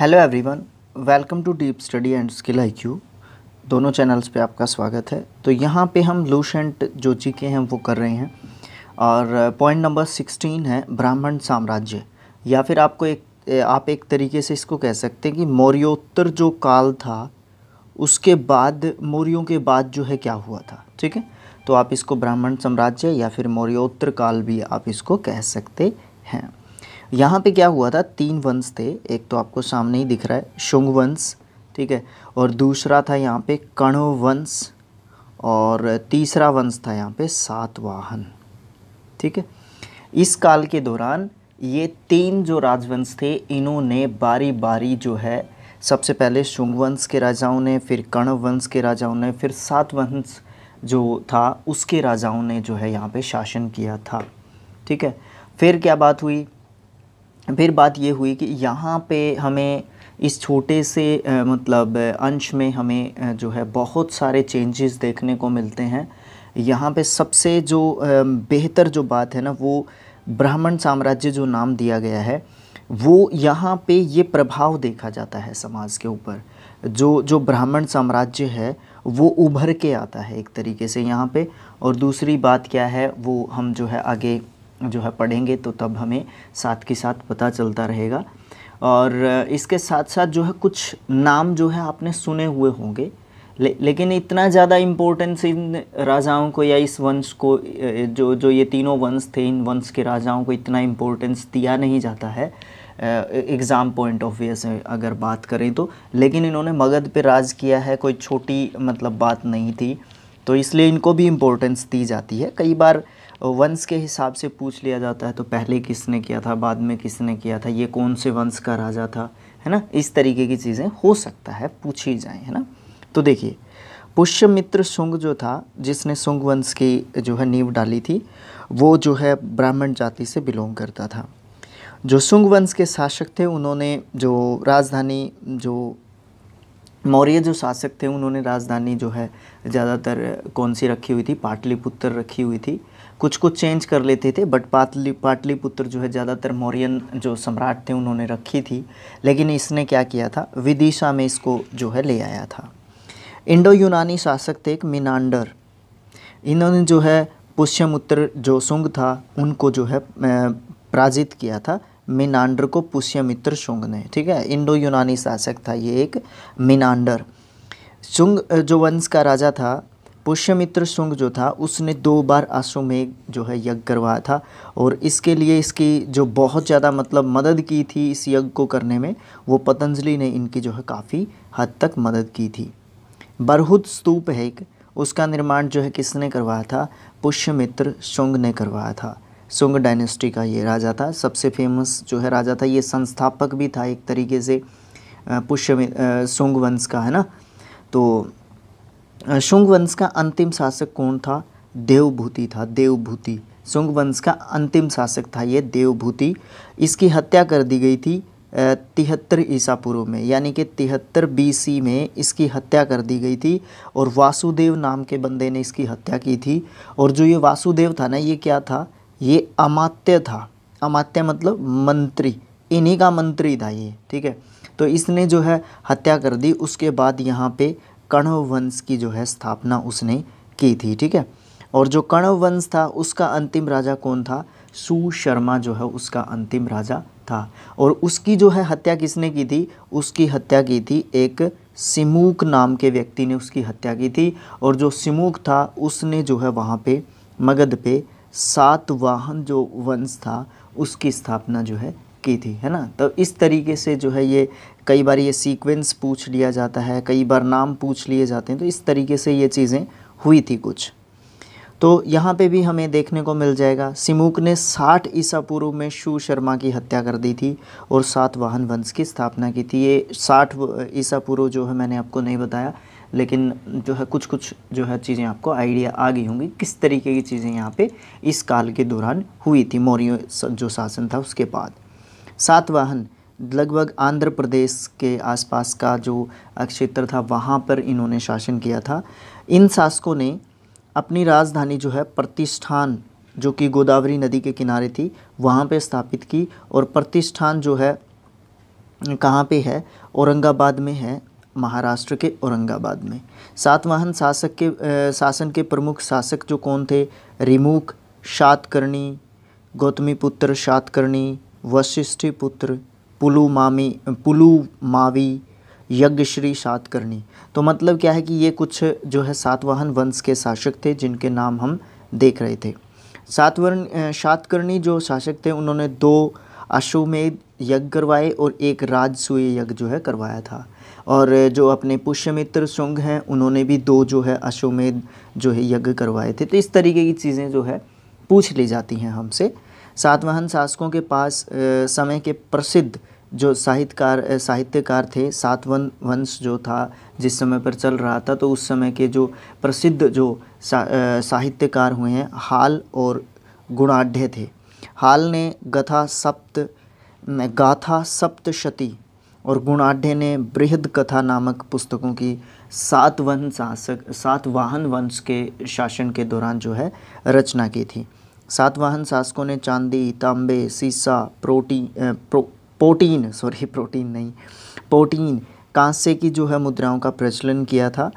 hello everyone welcome to Deep Study and Skill IQ दोनों channels पे आपका स्वागत है तो यहाँ पे हम लूशेंट जो जी के हैं वो कर रहे हैं और पॉइंट नंबर सिक्सटीन है ब्राह्मण साम्राज्य या फिर आपको एक आप एक तरीके से इसको कह सकते हैं कि मौर्योत्तर जो काल था उसके बाद मौर्यों के बाद जो है क्या हुआ था ठीक है तो आप इसको ब्राह्मण साम्राज्य या फिर मौर्योत्तर काल भी आप इसको कह सकते हैं यहाँ पे क्या हुआ था तीन वंश थे एक तो आपको सामने ही दिख रहा है शुंग वंश ठीक है और दूसरा था यहाँ पे कणो वंश और तीसरा वंश था यहाँ पे सातवाहन ठीक है इस काल के दौरान ये तीन जो राजवंश थे इन्होंने बारी बारी जो है सबसे पहले शुंग वंश के राजाओं ने फिर कण वंश के राजाओं ने फिर सात वंश जो था उसके राजाओं ने जो है यहाँ पे शासन किया था ठीक है फिर क्या बात हुई फिर बात ये हुई कि यहाँ पे हमें इस छोटे से आ, मतलब अंश में हमें जो है बहुत सारे चेंजेस देखने को मिलते हैं यहाँ पे सबसे जो बेहतर जो बात है ना वो ब्राह्मण साम्राज्य जो नाम दिया गया है वो यहाँ पे ये प्रभाव देखा जाता है समाज के ऊपर जो जो ब्राह्मण साम्राज्य है वो उभर के आता है एक तरीके से यहाँ पे और दूसरी बात क्या है वो हम जो है आगे जो है पढ़ेंगे तो तब हमें साथ के साथ पता चलता रहेगा और इसके साथ साथ जो है कुछ नाम जो है आपने सुने हुए होंगे ले, लेकिन इतना ज़्यादा इम्पोर्टेंस इन राजाओं को या इस वंश को जो जो ये तीनों वंश थे इन वंश के राजाओं को इतना इम्पोर्टेंस दिया नहीं जाता है एग्ज़ाम पॉइंट ऑफ व्यू से अगर बात करें तो लेकिन इन्होंने मगध पे राज किया है कोई छोटी मतलब बात नहीं थी तो इसलिए इनको भी इम्पोर्टेंस दी जाती है कई बार वंश के हिसाब से पूछ लिया जाता है तो पहले किसने किया था बाद में किसने किया था ये कौन से वंश का राजा था है ना इस तरीके की चीज़ें हो सकता है पूछी जाए है ना तो देखिए पुष्यमित्र सुंग जो था जिसने सुंग वंश की जो है नींव डाली थी वो जो है ब्राह्मण जाति से बिलोंग करता था जो शुंग वंश के शासक थे उन्होंने जो राजधानी जो मौर्य जो शासक थे उन्होंने राजधानी जो है ज़्यादातर कौन सी रखी हुई थी पाटलिपुत्र रखी हुई थी कुछ कुछ चेंज कर लेते थे बट पाटली पाटलिपुत्र जो है ज़्यादातर मौर्यन जो सम्राट थे उन्होंने रखी थी लेकिन इसने क्या किया था विदिशा में इसको जो है ले आया था इंडो यूनानी शासक थे एक मिनांडर इन्होंने जो है पुष्यम उत्तर जो शुंग था उनको जो है पराजित किया था मिनांडर को पुष्यमित्र शुंग ने ठीक है इंडो यूनानी शासक था ये एक मिनांडर शुंग जो वंश का राजा था पुष्यमित्र शुंग जो था उसने दो बार अश्वमेघ जो है यज्ञ करवाया था और इसके लिए इसकी जो बहुत ज़्यादा मतलब मदद की थी इस यज्ञ को करने में वो पतंजलि ने इनकी जो है काफ़ी हद तक मदद की थी बरहुद स्तूप है एक उसका निर्माण जो है किसने करवाया था पुष्यमित्र शुंग ने करवाया था शुंग डायनेस्टी का ये राजा था सबसे फेमस जो है राजा था ये संस्थापक भी था एक तरीके से पुष्य शुंग वंश का है ना तो शुंग वंश का अंतिम शासक कौन था देवभूति था देवभूति शुंग वंश का अंतिम शासक था ये देवभूति इसकी हत्या कर दी गई थी तिहत्तर ईसा पूर्व में यानी कि तिहत्तर बीसी में इसकी हत्या कर दी गई थी और वासुदेव नाम के बंदे ने इसकी हत्या की थी और जो ये वासुदेव था ना ये क्या था ये अमात्य था अमात्य मतलब मंत्री इन्हीं का मंत्री था ये ठीक है तो इसने जो है हत्या कर दी उसके बाद यहाँ पे कणव वंश की जो है स्थापना उसने की थी ठीक है और जो कणव वंश था उसका अंतिम राजा कौन था सुशर्मा जो है उसका अंतिम राजा था और उसकी जो है हत्या किसने की थी उसकी हत्या की थी एक सिमूक नाम के व्यक्ति ने उसकी हत्या की थी और जो सिमूक था उसने जो है वहाँ पे मगध पे सातवाहन जो वंश था उसकी स्थापना जो है की थी है ना तो इस तरीके से जो है ये कई बार ये सीक्वेंस पूछ लिया जाता है कई बार नाम पूछ लिए जाते हैं तो इस तरीके से ये चीज़ें हुई थी कुछ तो यहाँ पे भी हमें देखने को मिल जाएगा सिमुक ने 60 ईसा पूर्व में शिव शर्मा की हत्या कर दी थी और सात वाहन वंश की स्थापना की थी ये 60 ईसा पूर्व जो है मैंने आपको नहीं बताया लेकिन जो है कुछ कुछ जो है चीज़ें आपको आइडिया आ गई होंगी किस तरीके की चीज़ें यहाँ पे इस काल के दौरान हुई थी मौर्य जो शासन था उसके बाद सातवाहन लगभग आंध्र प्रदेश के आसपास का जो क्षेत्र था वहाँ पर इन्होंने शासन किया था इन शासकों ने अपनी राजधानी जो है प्रतिष्ठान जो कि गोदावरी नदी के किनारे थी वहाँ पे स्थापित की और प्रतिष्ठान जो है कहाँ पे है औरंगाबाद में है महाराष्ट्र के औरंगाबाद में सातवाहन शासक के शासन के प्रमुख शासक जो कौन थे रिमुख शातकर्णी गौतमीपुत्र शातकर्णी मामी पुलुमामी पुलुमावी यज्ञश्री सातकर्णी तो मतलब क्या है कि ये कुछ जो है सातवाहन वंश के शासक थे जिनके नाम हम देख रहे थे सातवर्ण सातकर्णी जो शासक थे उन्होंने दो अश्वमेध यज्ञ करवाए और एक राजसूय यज्ञ जो है करवाया था और जो अपने पुष्यमित्र शुंग हैं उन्होंने भी दो जो है अश्वमेध जो है यज्ञ करवाए थे तो इस तरीके की चीज़ें जो है पूछ ली जाती हैं हमसे सातवाहन शासकों के पास समय के प्रसिद्ध जो साहित्यकार साहित्यकार थे सातवन वंश जो था जिस समय पर चल रहा था तो उस समय के जो प्रसिद्ध जो सा, साहित्यकार हुए हैं हाल और गुणाढ़ थे हाल ने गथा सप्त गाथा सप्तशती और गुणाढ़ ने बृहद कथा नामक पुस्तकों की सात वन शासक सात वाहन वंश के शासन के दौरान जो है रचना की थी सातवाहन शासकों ने चांदी तांबे सीसा प्रोटी प्रो, पोटीन सॉरी प्रोटीन नहीं पोटीन कांसे की जो है मुद्राओं का प्रचलन किया था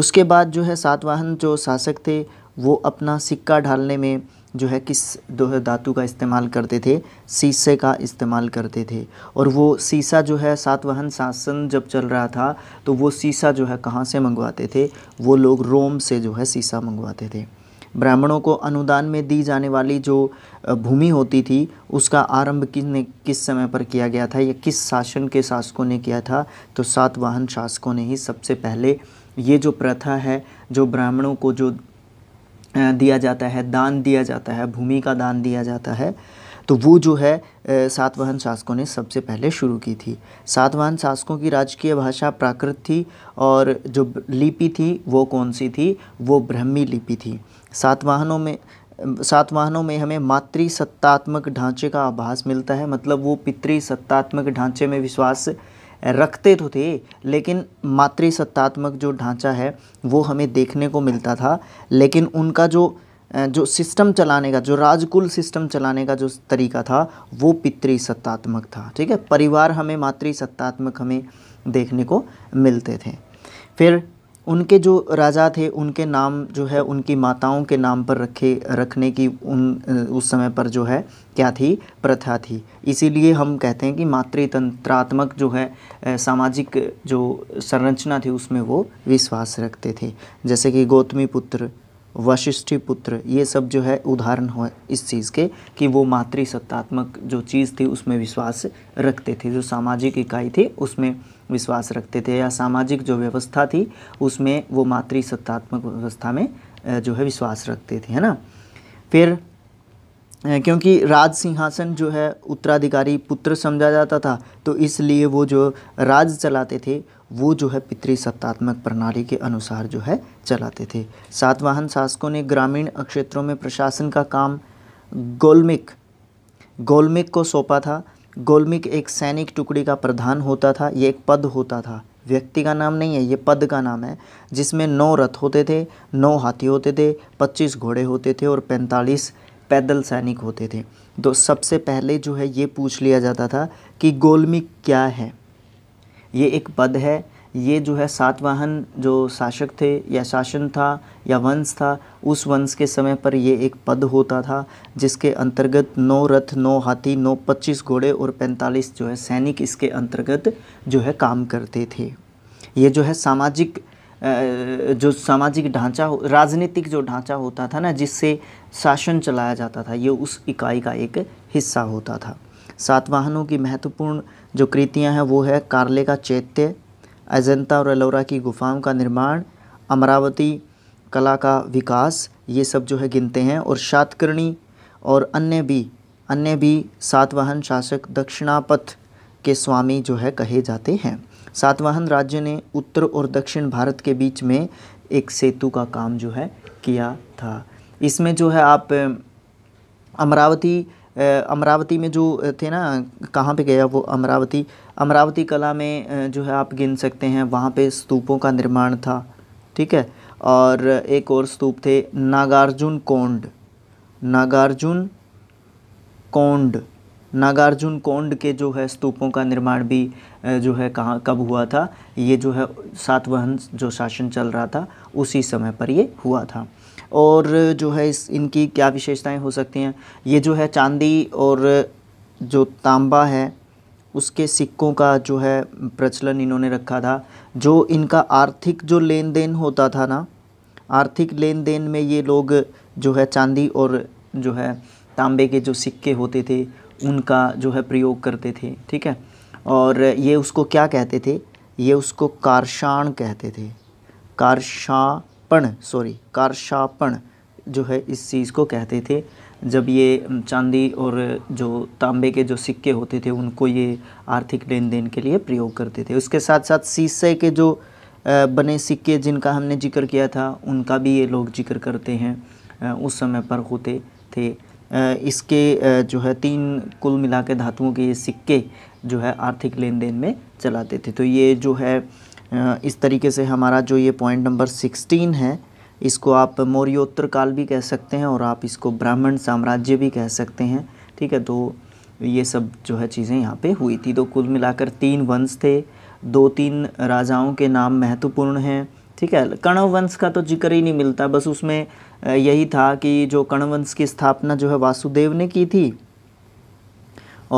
उसके बाद जो है सातवाहन जो शासक थे वो अपना सिक्का ढालने में जो है किस दो है धातु का इस्तेमाल करते थे शीशे का इस्तेमाल करते थे और वो शीशा जो है सातवाहन शासन जब चल रहा था तो वो शीशा जो है कहाँ से मंगवाते थे वो लोग रोम से जो है शीशा मंगवाते थे ब्राह्मणों को अनुदान में दी जाने वाली जो भूमि होती थी उसका आरंभ किसने किस समय पर किया गया था या किस शासन के शासकों ने किया था तो सातवाहन शासकों ने ही सबसे पहले ये जो प्रथा है जो ब्राह्मणों को जो दिया जाता है दान दिया जाता है भूमि का दान दिया जाता है तो वो जो है सातवाहन शासकों ने सबसे पहले शुरू की थी सातवाहन शासकों की राजकीय भाषा प्राकृत थी और जो लिपि थी वो कौन सी थी वो ब्रह्मी लिपि थी सातवाहनों में सातवाहनों में हमें मातृ सत्तात्मक ढांचे का आभास मिलता है मतलब वो पितृसत्तात्मक ढांचे में विश्वास रखते तो थे लेकिन मातृ सत्तात्मक जो ढांचा है वो हमें देखने को मिलता था लेकिन उनका जो जो सिस्टम चलाने का जो राजकुल सिस्टम चलाने का जो तरीका था वो पितृसत्तात्मक था ठीक है परिवार हमें मातृ सत्तात्मक हमें देखने को मिलते थे फिर उनके जो राजा थे उनके नाम जो है उनकी माताओं के नाम पर रखे रखने की उन उस समय पर जो है क्या थी प्रथा थी इसीलिए हम कहते हैं कि मातृतंत्रात्मक जो है सामाजिक जो संरचना थी उसमें वो विश्वास रखते थे जैसे कि गौतमी पुत्र वशिष्ठी पुत्र ये सब जो है उदाहरण हो इस चीज़ के कि वो मातृसत्तात्मक जो चीज़ थी उसमें विश्वास रखते थे जो सामाजिक इकाई थी उसमें विश्वास रखते थे या सामाजिक जो व्यवस्था थी उसमें वो मातृसत्तात्मक व्यवस्था में जो है विश्वास रखते थे है ना फिर क्योंकि राज सिंहासन जो है उत्तराधिकारी पुत्र समझा जाता था तो इसलिए वो जो राज चलाते थे वो जो है पितृसत्तात्मक प्रणाली के अनुसार जो है चलाते थे सातवाहन शासकों ने ग्रामीण क्षेत्रों में प्रशासन का काम गोलमिक गोलमिक को सौंपा था गोलमिक एक सैनिक टुकड़ी का प्रधान होता था ये एक पद होता था व्यक्ति का नाम नहीं है ये पद का नाम है जिसमें नौ रथ होते थे नौ हाथी होते थे पच्चीस घोड़े होते थे और पैंतालीस पैदल सैनिक होते थे तो सबसे पहले जो है ये पूछ लिया जाता था कि गोलमिक क्या है ये एक पद है ये जो है सातवाहन जो शासक थे या शासन था या वंश था उस वंश के समय पर ये एक पद होता था जिसके अंतर्गत नौ रथ नौ हाथी नौ पच्चीस घोड़े और पैंतालीस जो है सैनिक इसके अंतर्गत जो है काम करते थे ये जो है सामाजिक जो सामाजिक ढांचा राजनीतिक जो ढांचा होता था ना जिससे शासन चलाया जाता था ये उस इकाई का एक हिस्सा होता था सातवाहनों की महत्वपूर्ण जो कृतियां हैं वो है कार्ले का चैत्य अजंता और एलोरा की गुफाओं का निर्माण अमरावती कला का विकास ये सब जो है गिनते हैं और शातकर्णी और अन्य भी अन्य भी सातवाहन शासक दक्षिणापथ के स्वामी जो है कहे जाते हैं सातवाहन राज्य ने उत्तर और दक्षिण भारत के बीच में एक सेतु का काम जो है किया था इसमें जो है आप अमरावती अमरावती में जो थे ना कहाँ पे गया वो अमरावती अमरावती कला में जो है आप गिन सकते हैं वहाँ पे स्तूपों का निर्माण था ठीक है और एक और स्तूप थे नागार्जुन कोंड नागार्जुन कोंड नागार्जुन कोंड के जो है स्तूपों का निर्माण भी जो है कहाँ कब हुआ था ये जो है सातवहन जो शासन चल रहा था उसी समय पर ये हुआ था और जो है इस इनकी क्या विशेषताएं हो सकती हैं ये जो है चांदी और जो तांबा है उसके सिक्कों का जो है प्रचलन इन्होंने रखा था जो इनका आर्थिक जो लेन देन होता था ना आर्थिक लेन देन में ये लोग जो है चांदी और जो है तांबे के जो सिक्के होते थे उनका जो है प्रयोग करते थे ठीक है और ये उसको क्या कहते थे ये उसको कारशाण कहते थे कारशाण पण सॉरी कारशापण जो है इस चीज़ को कहते थे जब ये चांदी और जो तांबे के जो सिक्के होते थे उनको ये आर्थिक लेन देन के लिए प्रयोग करते थे उसके साथ साथ शीशे के जो बने सिक्के जिनका हमने जिक्र किया था उनका भी ये लोग जिक्र करते हैं उस समय पर होते थे इसके जो है तीन कुल मिला के धातुओं के ये सिक्के जो है आर्थिक लेन देन में चलाते थे तो ये जो है इस तरीके से हमारा जो ये पॉइंट नंबर सिक्सटीन है इसको आप मौर्योत्तर काल भी कह सकते हैं और आप इसको ब्राह्मण साम्राज्य भी कह सकते हैं ठीक है तो ये सब जो है चीज़ें यहाँ पे हुई थी तो कुल मिलाकर तीन वंश थे दो तीन राजाओं के नाम महत्वपूर्ण हैं ठीक है कणव वंश का तो जिक्र ही नहीं मिलता बस उसमें यही था कि जो कणव वंश की स्थापना जो है वासुदेव ने की थी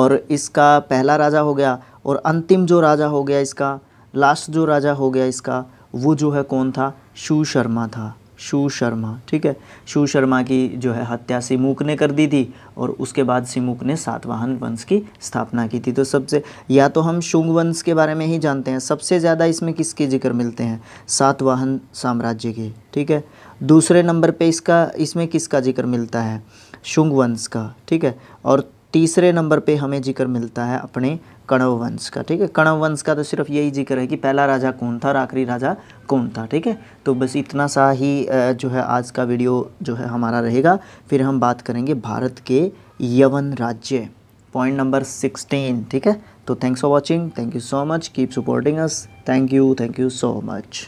और इसका पहला राजा हो गया और अंतिम जो राजा हो गया इसका लास्ट जो राजा हो गया इसका वो जो है कौन था शू शर्मा था शू शर्मा ठीक है शू शर्मा की जो है हत्या सिमूक ने कर दी थी और उसके बाद सिमूक ने सातवाहन वंश की स्थापना की थी तो सबसे या तो हम शुंग वंश के बारे में ही जानते हैं सबसे ज़्यादा इसमें किसके जिक्र मिलते हैं सातवाहन साम्राज्य के ठीक है दूसरे नंबर पे इसका इसमें किसका जिक्र मिलता है शुंग वंश का ठीक है और तीसरे नंबर पे हमें जिक्र मिलता है अपने कणव वंश का ठीक है कणव वंश का तो सिर्फ यही जिक्र है कि पहला राजा कौन था और आखिरी राजा कौन था ठीक है तो बस इतना सा ही जो है आज का वीडियो जो है हमारा रहेगा फिर हम बात करेंगे भारत के यवन राज्य पॉइंट नंबर सिक्सटीन ठीक है तो thanks for watching thank you so much keep supporting us thank you thank you so much